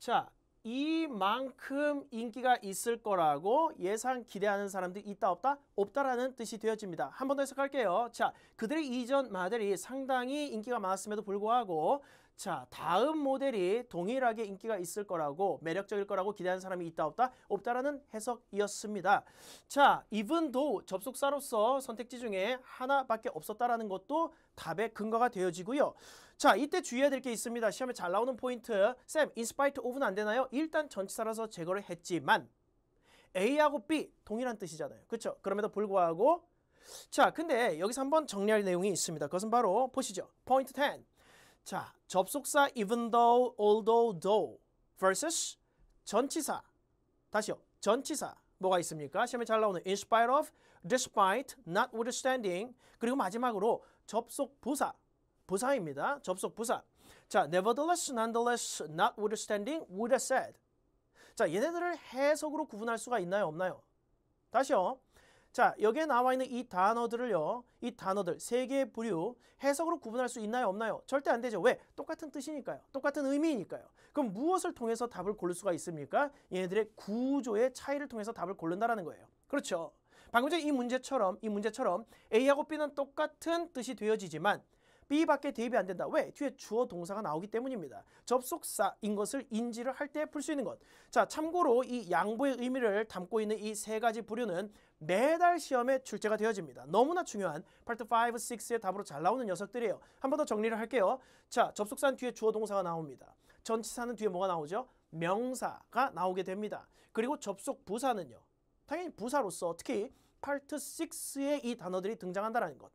자 이만큼 인기가 있을 거라고 예상 기대하는 사람들이 있다 없다? 없다라는 뜻이 되어집니다. 한 번 더 해석할게요. 자, 그들의 이전 마델이 상당히 인기가 많았음에도 불구하고 자, 다음 모델이 동일하게 인기가 있을 거라고 매력적일 거라고 기대하는 사람이 있다 없다 없다라는 해석이었습니다. 자, 이분도 접속사로서 선택지 중에 하나밖에 없었다라는 것도 답의 근거가 되어지고요. 자, 이때 주의해야 될 게 있습니다. 시험에 잘 나오는 포인트. 쌤, 인스파이트 오 e 안 되나요? 일단 전치사라서 제거를 했지만 A하고 B 동일한 뜻이잖아요. 그쵸 그럼에도 불구하고 자, 근데 여기서 한번 정리할 내용이 있습니다. 그것은 바로 보시죠. 포인트 10. 자, 접속사 even though, although, though versus 전치사. 다시요. 전치사. 뭐가 있습니까? 시험에 잘 나오는 in spite of, despite, notwithstanding 그리고 마지막으로 접속 부사. 부사입니다. 접속 부사. 자, nevertheless, nonetheless, notwithstanding, would have said. 자, 얘네들을 해석으로 구분할 수가 있나요? 없나요? 다시요. 자 여기에 나와 있는 이 단어들을요 이 단어들 세 개의 부류 해석으로 구분할 수 있나요 없나요 절대 안 되죠 왜 똑같은 뜻이니까요 똑같은 의미이니까요 그럼 무엇을 통해서 답을 고를 수가 있습니까 얘네들의 구조의 차이를 통해서 답을 고른다라는 거예요 그렇죠 방금 전에 이 문제처럼 이 문제처럼 A하고 B는 똑같은 뜻이 되어지지만 B밖에 대입이 안 된다. 왜? 뒤에 주어 동사가 나오기 때문입니다. 접속사인 것을 인지를 할 때 풀 수 있는 것. 자, 참고로 이 양보의 의미를 담고 있는 이 세 가지 부류는 매달 시험에 출제가 되어집니다. 너무나 중요한 파트 5, 6의 답으로 잘 나오는 녀석들이에요. 한 번 더 정리를 할게요. 자, 접속사는 뒤에 주어 동사가 나옵니다. 전치사는 뒤에 뭐가 나오죠? 명사가 나오게 됩니다. 그리고 접속 부사는요. 당연히 부사로서 특히 파트 6의이 단어들이 등장한다는 것.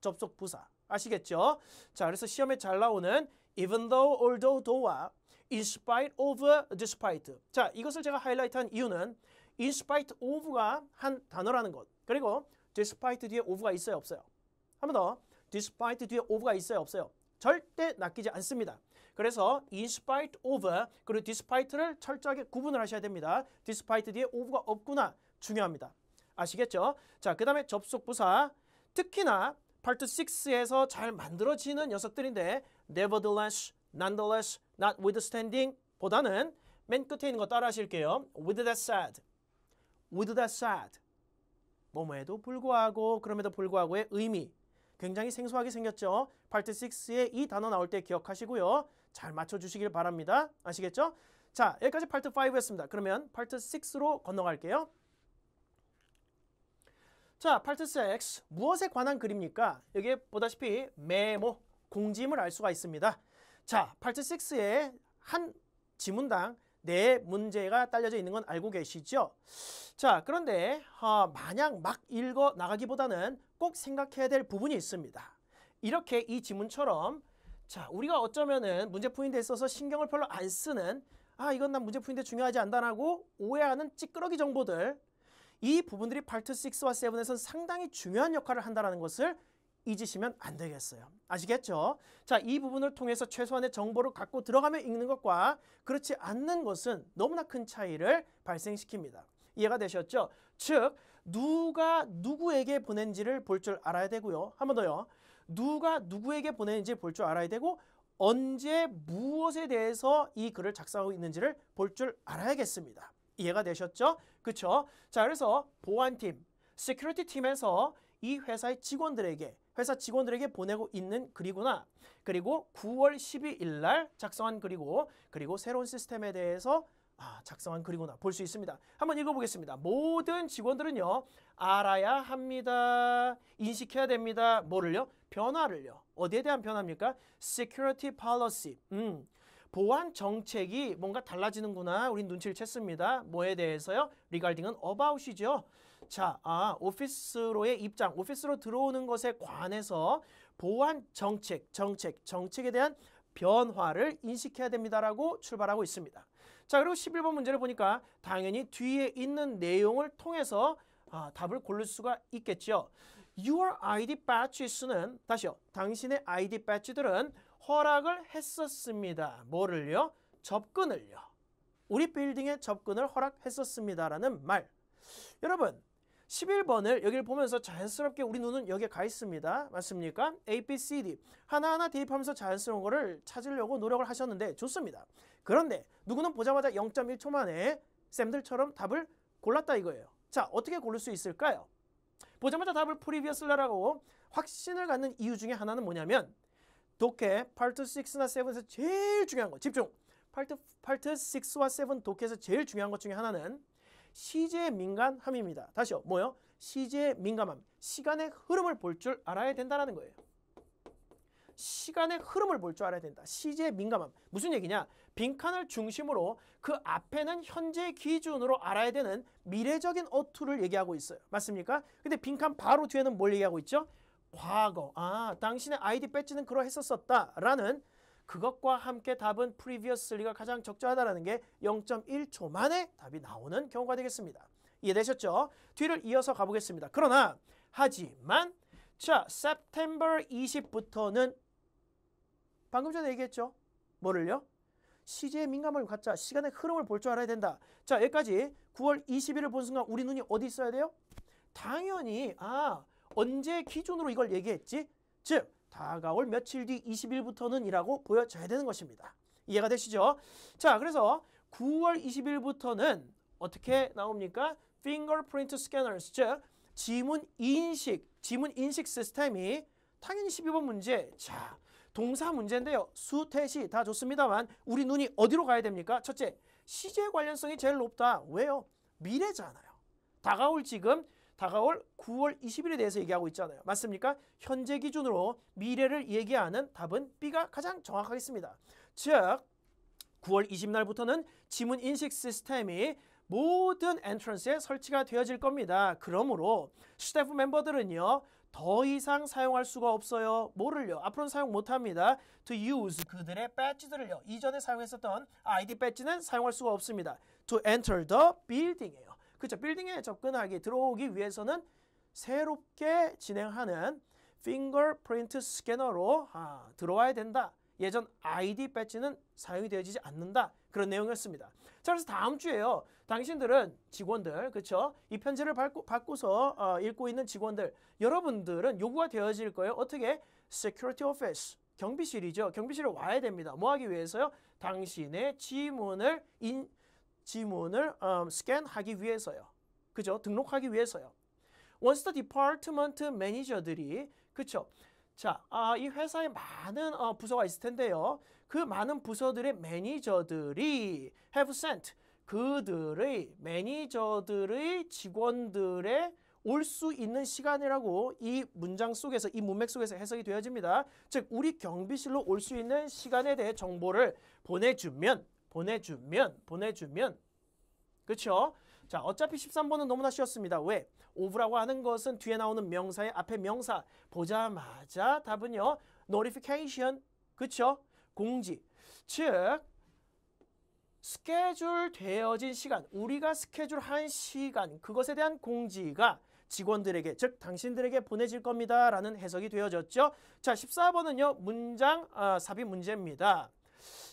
접속 부사. 아시겠죠? 자, 그래서 시험에 잘 나오는 even though, although, though와 in spite of, despite. 자, 이것을 제가 하이라이트한 이유는 in spite of가 한 단어라는 것. 그리고 despite 뒤에 of가 있어요, 없어요? 한번 더. despite 뒤에 of가 있어요, 없어요? 절대 낚이지 않습니다. 그래서 in spite of 그리고 despite를 철저하게 구분을 하셔야 됩니다. despite 뒤에 of가 없구나 중요합니다. 아시겠죠? 자, 그 다음에 접속부사 특히나 파트 6에서 잘 만들어지는 녀석들인데 nevertheless, nonetheless, notwithstanding 보다는 맨 끝에 있는 거 따라 하실게요. with that said, with that said 뭐뭐에도 불구하고 그럼에도 불구하고의 의미 굉장히 생소하게 생겼죠. 파트 6에 이 단어 나올 때 기억하시고요. 잘 맞춰주시길 바랍니다. 아시겠죠? 자 여기까지 파트 5였습니다. 그러면 파트 6로 건너갈게요. 자, 파트스 X 무엇에 관한 글입니까? 여기 보다시피 메모, 공짐을 지알 수가 있습니다. 자, 파트 6에한 지문당 네 문제가 딸려져 있는 건 알고 계시죠? 자, 그런데 어, 마냥 막 읽어 나가기보다는 꼭 생각해야 될 부분이 있습니다. 이렇게 이 지문처럼 자, 우리가 어쩌면은 문제 푸는 데 있어서 신경을 별로 안 쓰는 아, 이건 난 문제 푸인데 중요하지 않다라고 오해하는 찌끄러기 정보들 이 부분들이 파트 6와 7에서는 상당히 중요한 역할을 한다는 것을 잊으시면 안 되겠어요. 아시겠죠? 자, 이 부분을 통해서 최소한의 정보를 갖고 들어가며 읽는 것과 그렇지 않는 것은 너무나 큰 차이를 발생시킵니다. 이해가 되셨죠? 즉, 누가 누구에게 보낸지를 볼 줄 알아야 되고요. 한 번 더요. 누가 누구에게 보낸지볼 줄 알아야 되고 언제 무엇에 대해서 이 글을 작성하고 있는지를 볼 줄 알아야겠습니다. 이해가 되셨죠? 그쵸? 자, 그래서 보안팀, 시큐리티 팀에서 이 회사의 직원들에게 회사 직원들에게 보내고 있는 글이구나. 그리고 9월 12일 날 작성한 글이고 그리고 새로운 시스템에 대해서 아, 작성한 글이구나 볼 수 있습니다. 한번 읽어보겠습니다. 모든 직원들은요. 알아야 합니다. 인식해야 됩니다. 뭐를요? 변화를요. 어디에 대한 변화입니까? Security Policy. 음, 보안 정책이 뭔가 달라지는구나. 우린 눈치를 챘습니다. 뭐에 대해서요? 리갈딩은 어바웃이죠 자, 아, 오피스로의 입장, 오피스로 들어오는 것에 관해서 보안 정책, 정책, 정책에 대한 변화를 인식해야 됩니다라고 출발하고 있습니다. 자, 그리고 11번 문제를 보니까 당연히 뒤에 있는 내용을 통해서 아, 답을 고를 수가 있겠죠. Your ID batches는 다시요. 당신의 ID batch들은 허락을 했었습니다. 뭐를요? 접근을요. 우리 빌딩에 접근을 허락했었습니다라는 말. 여러분 11번을 여기를 보면서 자연스럽게 우리 눈은 여기에 가 있습니다. 맞습니까? A, B, C, D 하나하나 대입하면서 자연스러운 거를 찾으려고 노력을 하셨는데 좋습니다. 그런데 누구는 보자마자 0.1초 만에 쌤들처럼 답을 골랐다 이거예요. 자 어떻게 고를 수 있을까요? 보자마자 답을 프리비어쓰려라고 확신을 갖는 이유 중에 하나는 뭐냐면 독해 파트 6나 7에서 제일 중요한 거 집중 파트, 파트 6와 7 독해에서 제일 중요한 것 중에 하나는 시제 민감함입니다. 다시요. 뭐요? 시제 민감함. 시간의 흐름을 볼 줄 알아야 된다는 거예요. 시간의 흐름을 볼 줄 알아야 된다. 시제 민감함. 무슨 얘기냐? 빈칸을 중심으로 그 앞에는 현재 기준으로 알아야 되는 미래적인 어투를 얘기하고 있어요. 맞습니까? 근데 빈칸 바로 뒤에는 뭘 얘기하고 있죠? 과거 아 당신의 아이디 배지는 그러했었었다 라는 그것과 함께 답은 previously가 가장 적절하다는 게 0.1초 만에 답이 나오는 경우가 되겠습니다. 이해되셨죠? 뒤를 이어서 가보겠습니다. 그러나 하지만 자 September 20부터는 방금 전에 얘기했죠? 뭐를요? 시제에 민감을 갖자. 시간의 흐름을 볼 줄 알아야 된다. 자 여기까지 9월 20일을 본 순간 우리 눈이 어디 있어야 돼요? 당연히 아 언제 기준으로 이걸 얘기했지? 즉 다가올 며칠 뒤 20일부터는 이라고 보여져야 되는 것입니다. 이해가 되시죠? 자 그래서 9월 20일부터는 어떻게 나옵니까? fingerprint scanners 즉 지문 인식, 지문 인식 시스템이 당연히 12번 문제 자 동사 문제인데요. 수, 태시 다 좋습니다만 우리 눈이 어디로 가야 됩니까? 첫째, 시제 관련성이 제일 높다. 왜요? 미래잖아요. 다가올 지금 다가올 9월 20일에 대해서 얘기하고 있잖아요. 맞습니까? 현재 기준으로 미래를 얘기하는 답은 B가 가장 정확하겠습니다. 즉 9월 20날부터는 지문 인식 시스템이 모든 엔트런스에 설치가 되어질 겁니다. 그러므로 스태프 멤버들은요. 더 이상 사용할 수가 없어요. 뭐를요? 앞으로는 사용 못합니다. To use 그들의 배지들을요. 이전에 사용했었던 아이디 배지는 사용할 수가 없습니다. To enter the building이에요. 그렇죠. 빌딩에 접근하기 들어오기 위해서는 새롭게 진행하는 fingerprint 스캐너로 아, 들어와야 된다. 예전 ID 배치는 사용이 되어지지 않는다. 그런 내용이었습니다. 자, 그래서 다음 주에요. 당신들은 직원들, 그렇죠? 이 편지를 받고, 서 어, 읽고 있는 직원들, 여러분들은 요구가 되어질 거예요. 어떻게? Security Office, 경비실이죠. 경비실에 와야 됩니다. 뭐 하기 위해서요? 당신의 지문을 인, 지문을 음, 스캔하기 위해서요. 그죠? 등록하기 위해서요. 원스터 디파트먼트 매니저들이 그쵸? 자, 아, 이 회사에 많은 어, 부서가 있을 텐데요. 그 많은 부서들의 매니저들이 have sent 그들의 매니저들의 직원들의 올 수 있는 시간이라고 이 문장 속에서 이 문맥 속에서 해석이 되어집니다. 즉 우리 경비실로 올 수 있는 시간에 대해 정보를 보내주면 보내주면 보내주면 그쵸자 어차피 13번은 너무나 쉬웠습니다. 왜? 오브라고 하는 것은 뒤에 나오는 명사의 앞에 명사 보자마자 답은요. notification 그렇 공지 즉 스케줄 되어진 시간 우리가 스케줄 한 시간 그것에 대한 공지가 직원들에게 즉 당신들에게 보내질 겁니다 라는 해석이 되어졌죠. 자 14번은요 문장 아, 삽입 문제입니다.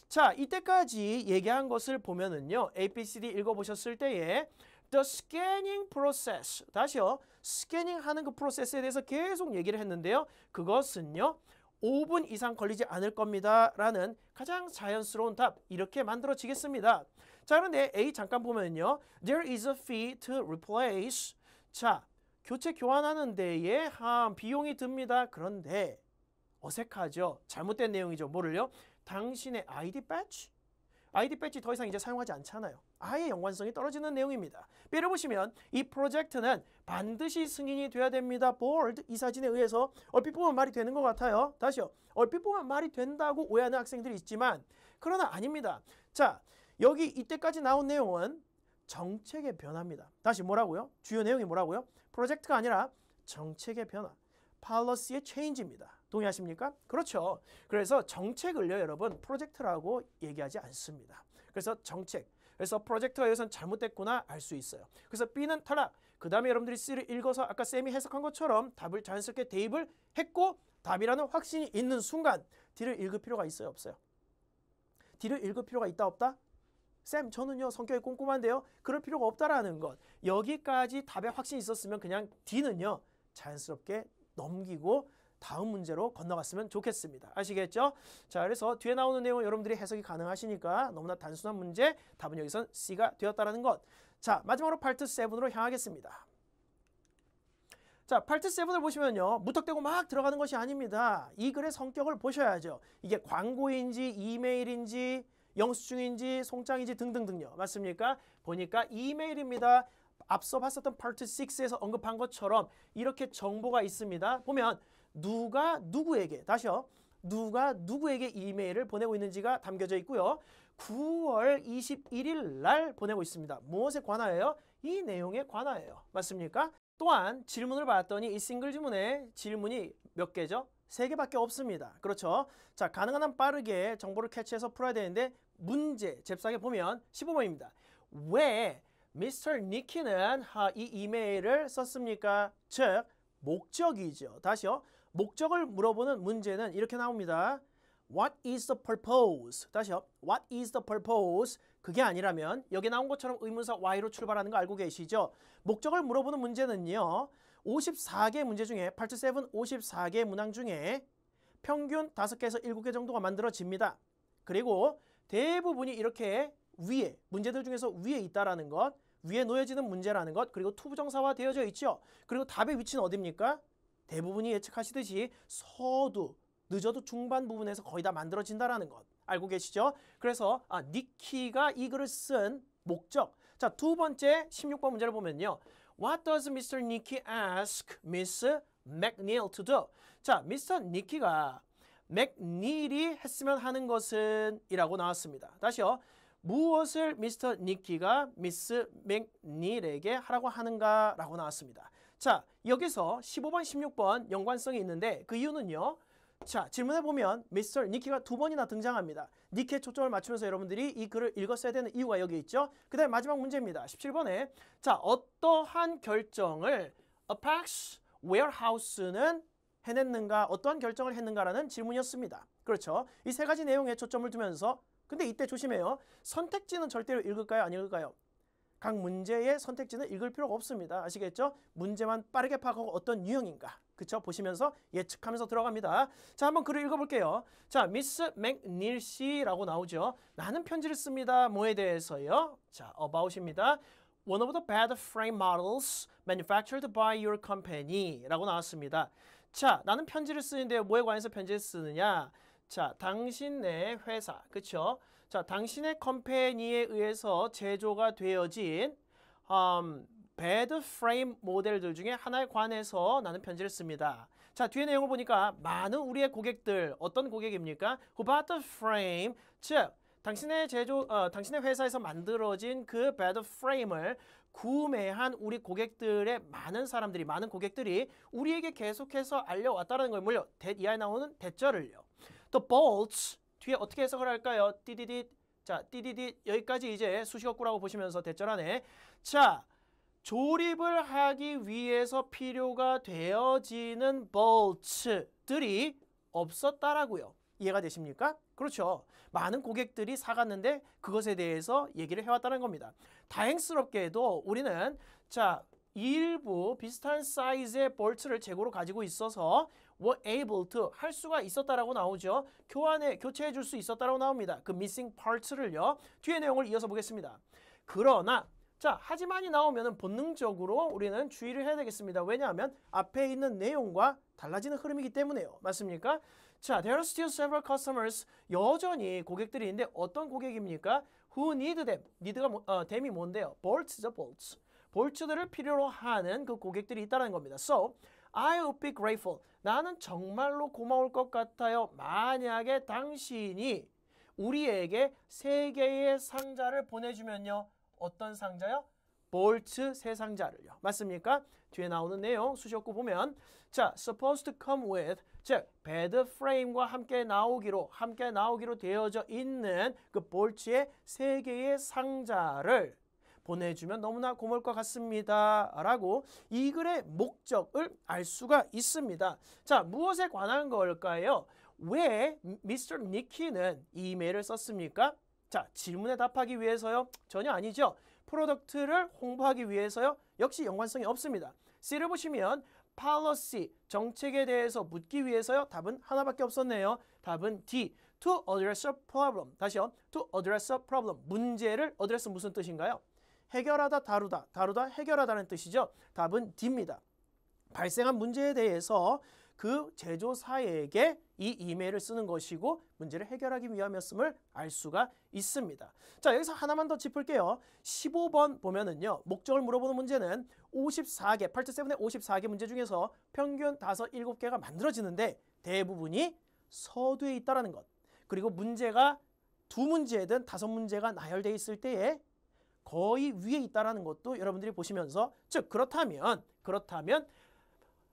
자, 이때까지 얘기한 것을 보면은요. ABCD 읽어보셨을 때에 The scanning process, 다시요. 스캐닝 하는 그 프로세스에 대해서 계속 얘기를 했는데요. 그것은요. 5분 이상 걸리지 않을 겁니다. 라는 가장 자연스러운 답 이렇게 만들어지겠습니다. 자 그런데 A 잠깐 보면요. There is a fee to replace. 자 교체 교환하는 데에 한 아, 비용이 듭니다. 그런데 어색하죠. 잘못된 내용이죠. 뭐를요? 당신의 아이디 배치 아이디 배치더 이상 이제 사용하지 않잖아요. 아예 연관성이 떨어지는 내용입니다. 예를 보시면 이 프로젝트는 반드시 승인이 돼야 됩니다. 볼 o a 이 사진에 의해서 얼핏 보면 말이 되는 것 같아요. 다시요. 얼핏 보면 말이 된다고 오해하는 학생들이 있지만 그러나 아닙니다. 자 여기 이때까지 나온 내용은 정책의 변화입니다. 다시 뭐라고요? 주요 내용이 뭐라고요? 프로젝트가 아니라 정책의 변화, 팔러 l 의체인지입니다 동의하십니까? 그렇죠. 그래서 정책을요, 여러분, 프로젝트라고 얘기하지 않습니다. 그래서 정책. 그래서 프로젝트가 여기선 잘못됐구나 알 수 있어요. 그래서 B는 탈락. 그 다음에 여러분들이 C를 읽어서 아까 쌤이 해석한 것처럼 답을 자연스럽게 대입을 했고 답이라는 확신이 있는 순간 D를 읽을 필요가 있어요, 없어요? D를 읽을 필요가 있다, 없다? 쌤 저는요 성격이 꼼꼼한데요 그럴 필요가 없다라는 것 여기까지 답에 확신이 있었으면 그냥 D는요 자연스럽게 넘기고 다음 문제로 건너갔으면 좋겠습니다. 아시겠죠? 자, 그래서 뒤에 나오는 내용은 여러분들이 해석이 가능하시니까 너무나 단순한 문제, 답은 여기선 C가 되었다라는 것. 자, 마지막으로 파트 7으로 향하겠습니다. 자, 파트 7을 보시면요. 무턱대고 막 들어가는 것이 아닙니다. 이 글의 성격을 보셔야죠. 이게 광고인지 이메일인지 영수증인지 송장인지 등등등요. 맞습니까? 보니까 이메일입니다. 앞서 봤었던 파트 6에서 언급한 것처럼 이렇게 정보가 있습니다. 보면 누가 누구에게 다시요. 누가 누구에게 이메일을 보내고 있는지가 담겨져 있고요. 9월 21일 날 보내고 있습니다. 무엇에 관하여요? 이 내용에 관하여요. 맞습니까? 또한 질문을 받았더니이 싱글 지문에 질문이 몇 개죠? 3개밖에 없습니다. 그렇죠? 자, 가능한 한 빠르게 정보를 캐치해서 풀어야 되는데 문제, 잽싸게 보면 15번입니다. 왜 미스터 니키는 이 이메일을 썼습니까? 즉, 목적이죠. 다시요. 목적을 물어보는 문제는 이렇게 나옵니다. What is the purpose? 다시요. What is the purpose? 그게 아니라면 여기 나온 것처럼 의문사 y 로 출발하는 거 알고 계시죠? 목적을 물어보는 문제는요. 54개 문제 중에 87 54개 문항 중에 평균 5개에서 7개 정도가 만들어집니다. 그리고 대부분이 이렇게 위에 문제들 중에서 위에 있다라는 것 위에 놓여지는 문제라는 것 그리고 투부정사화 되어져 있죠. 그리고 답의 위치는 어딥니까 대부분이 예측하시듯이 서두 늦어도 중반 부분에서 거의 다 만들어진다라는 것 알고 계시죠? 그래서 아, 니키가 이 글을 쓴 목적 자 두 번째 16번 문제를 보면요 What does Mr. Nicky ask Miss McNeil to do? 자, Mr. Nicky가 맥닐이 했으면 하는 것은 이라고 나왔습니다. 다시요. 무엇을 미스터 니키가 미스 맥닐에게 하라고 하는가 라고 나왔습니다. 자, 여기서 15번, 16번 연관성이 있는데 그 이유는요. 자, 질문해 보면 미스터 니키가 두 번이나 등장합니다. 니키의 초점을 맞추면서 여러분들이 이 글을 읽었어야 되는 이유가 여기 있죠. 그 다음에 마지막 문제입니다. 17번에 자, 어떠한 결정을 a pax warehouse는 해냈는가, 어떠한 결정을 했는가라는 질문이었습니다. 그렇죠. 이 세 가지 내용에 초점을 두면서 근데 이때 조심해요. 선택지는 절대로 읽을까요? 안 읽을까요? 각 문제의 선택지는 읽을 필요가 없습니다. 아시겠죠? 문제만 빠르게 파악하고 어떤 유형인가. 그쵸? 보시면서 예측하면서 들어갑니다. 자, 한번 글을 읽어볼게요. 자, 미스 맥닐 씨라고 나오죠. 나는 편지를 씁니다. 뭐에 대해서요? 자, about입니다. One of the bad frame models manufactured by your company 라고 나왔습니다. 자, 나는 편지를 쓰는데 뭐에 관해서 편지를 쓰느냐? 자, 당신의 회사, 그쵸? 자, 당신의 컴퍼니에 의해서 제조가 되어진 um, 배드 프레임 모델들 중에 하나에 관해서 나는 편지를 씁니다. 자, 뒤에 내용을 보니까 많은 우리의 고객들 어떤 고객입니까? Who bought the frame? 즉, 당신의 제조, 어, 당신의 회사에서 만들어진 그 배드 프레임을 구매한 우리 고객들의 많은 사람들이, 많은 고객들이 우리에게 계속해서 알려왔다는 걸 물론 이 안에 나오는 대절을요. The bolts 뒤에 어떻게 해석을 할까요? 띠디디 자 띠디디 여기까지 이제 수식어구라고 보시면서 대절하네. 자 조립을 하기 위해서 필요가 되어지는 볼츠들이 없었다라고요. 이해가 되십니까? 그렇죠. 많은 고객들이 사갔는데 그것에 대해서 얘기를 해왔다는 겁니다. 다행스럽게도 우리는 자 일부 비슷한 사이즈의 볼츠를 재고로 가지고 있어서 were able to 할 수가 있었다라고 나오죠. 교환해 교체해 줄 수 있었다라고 나옵니다. 그 missing parts를요. 뒤에 내용을 이어서 보겠습니다. 그러나 자 하지만이 나오면 은 본능적으로 우리는 주의를 해야 되겠습니다. 왜냐하면 앞에 있는 내용과 달라지는 흐름이기 때문에요. 맞습니까? 자, there are still several customers. 여전히 고객들이 있는데 어떤 고객입니까? Who need them? need가 뭐, 어, them이 뭔데요? bolts, t bolts. 볼츠들을 필요로 하는 그 고객들이 있다는 겁니다. So, I l l be grateful. 나는 정말로 고마울 것 같아요. 만약에 당신이 우리에게 세 개의 상자를 보내주면요. 어떤 상자요? 볼츠세 상자를요. 맞습니까? 뒤에 나오는 내용 수셨고 보면 자, supposed to come with 즉 배드 프레임과 함께 나오기로 함께 나오기로 되어져 있는 그볼츠의세 개의 상자를 보내주면 너무나 고마울 것 같습니다. 라고 이 글의 목적을 알 수가 있습니다. 자, 무엇에 관한 걸까요? 왜 미스터 니키는 이 이메일을 썼습니까? 자, 질문에 답하기 위해서요? 전혀 아니죠. 프로덕트를 홍보하기 위해서요? 역시 연관성이 없습니다. C를 보시면 policy, 정책에 대해서 묻기 위해서요? 답은 하나밖에 없었네요. 답은 D, to address a problem. 다시요. to address a problem. 문제를 address 무슨 뜻인가요? 해결하다 다루다 다루다 해결하다는 뜻이죠. 답은 D입니다. 발생한 문제에 대해서 그 제조사에게 이 이메일을 쓰는 것이고 문제를 해결하기 위함이었음을 알 수가 있습니다. 자 여기서 하나만 더 짚을게요. 15번 보면은요. 목적을 물어보는 문제는 54개, 팔트 7의 54개 문제 중에서 평균 5, 7개가 만들어지는데 대부분이 서두에 있다는 것. 그리고 문제가 두 문제든 다섯 문제가 나열되어 있을 때에 거의 위에 있다라는 것도 여러분들이 보시면서 즉 그렇다면 그렇다면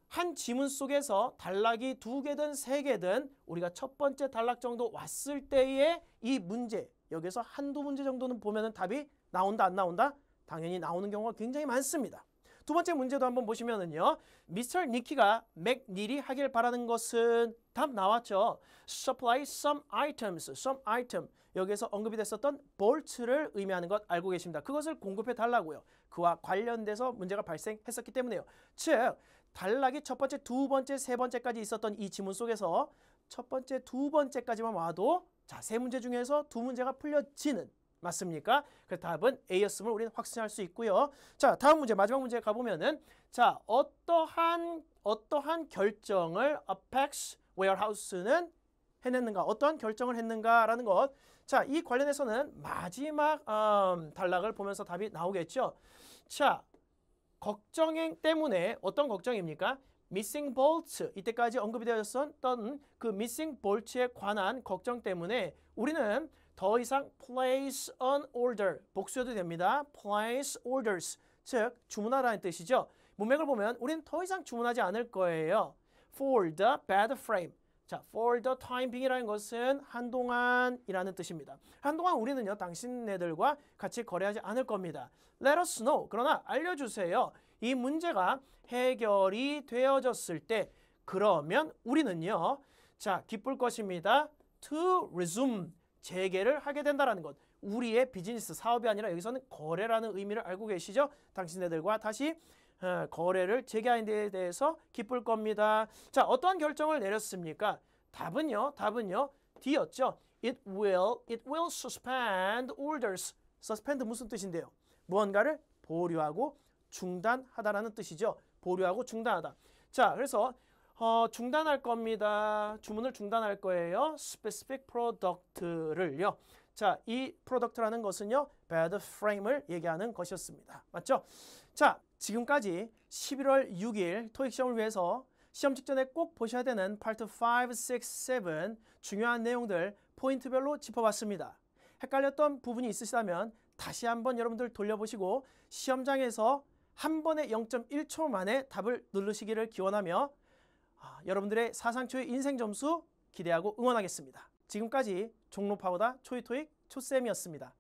한 지문 속에서 단락이 두 개든 세 개든 우리가 첫 번째 단락 정도 왔을 때의 이 문제 여기서 한두 문제 정도는 보면 은 답이 나온다 안 나온다? 당연히 나오는 경우가 굉장히 많습니다. 두 번째 문제도 한번 보시면은요. 미스터 니키가 맥 닐이 하길 바라는 것은 답 나왔죠. supply some items, some item. 여기에서 언급이 됐었던 볼트를 의미하는 것 알고 계십니다. 그것을 공급해 달라고요. 그와 관련돼서 문제가 발생했었기 때문에요. 즉, 단락이 첫 번째, 두 번째, 세 번째까지 있었던 이 지문 속에서 첫 번째, 두 번째까지만 와도 자, 세 문제 중에서 두 문제가 풀려지는 맞습니까? 그 답은 A였음을 우리는 확신할 수 있고요. 자, 다음 문제 마지막 문제 가보면은 자, 어떠한 어떠한 결정을 affects 웨어하우스는 해냈는가 어떠한 결정을 했는가라는 것. 자, 이 관련해서는 마지막 음, 단락을 보면서 답이 나오겠죠. 자, 걱정 때문에 어떤 걱정입니까? 미싱 볼츠 이때까지 언급이 되었던 그 미싱 볼츠에 관한 걱정 때문에 우리는 더 이상 place an order 복수해도 됩니다. place orders 즉 주문하라는 뜻이죠. 문맥을 보면 우리는 더 이상 주문하지 않을 거예요. for the bad frame. 자, for the time being이라는 것은 한동안이라는 뜻입니다. 한동안 우리는요, 당신네들과 같이 거래하지 않을 겁니다. Let us know. 그러나 알려주세요. 이 문제가 해결이 되어졌을 때 그러면 우리는요, 자, 기쁠 것입니다. to resume. 재개를 하게 된다는 것. 우리의 비즈니스 사업이 아니라 여기서는 거래라는 의미를 알고 계시죠? 당신네들과 다시 어, 거래를 재개한 데에 대해서 기쁠 겁니다. 자, 어떠한 결정을 내렸습니까? 답은요. 답은요. D였죠. It will, it will suspend orders. suspend 무슨 뜻인데요? 무언가를 보류하고 중단하다라는 뜻이죠. 보류하고 중단하다. 자, 그래서 어, 중단할 겁니다. 주문을 중단할 거예요. specific product를요. 자, 이 product라는 것은요. bed frame을 얘기하는 것이었습니다. 맞죠? 자, 지금까지 11월 6일 토익 시험을 위해서 시험 직전에 꼭 보셔야 되는 파트 5, 6, 7 중요한 내용들 포인트별로 짚어봤습니다. 헷갈렸던 부분이 있으시다면 다시 한번 여러분들 돌려보시고 시험장에서 한 번에 0.1초 만에 답을 누르시기를 기원하며 아, 여러분들의 사상 초의 인생 점수 기대하고 응원하겠습니다. 지금까지 종로파보다 초이토익 초쌤이었습니다.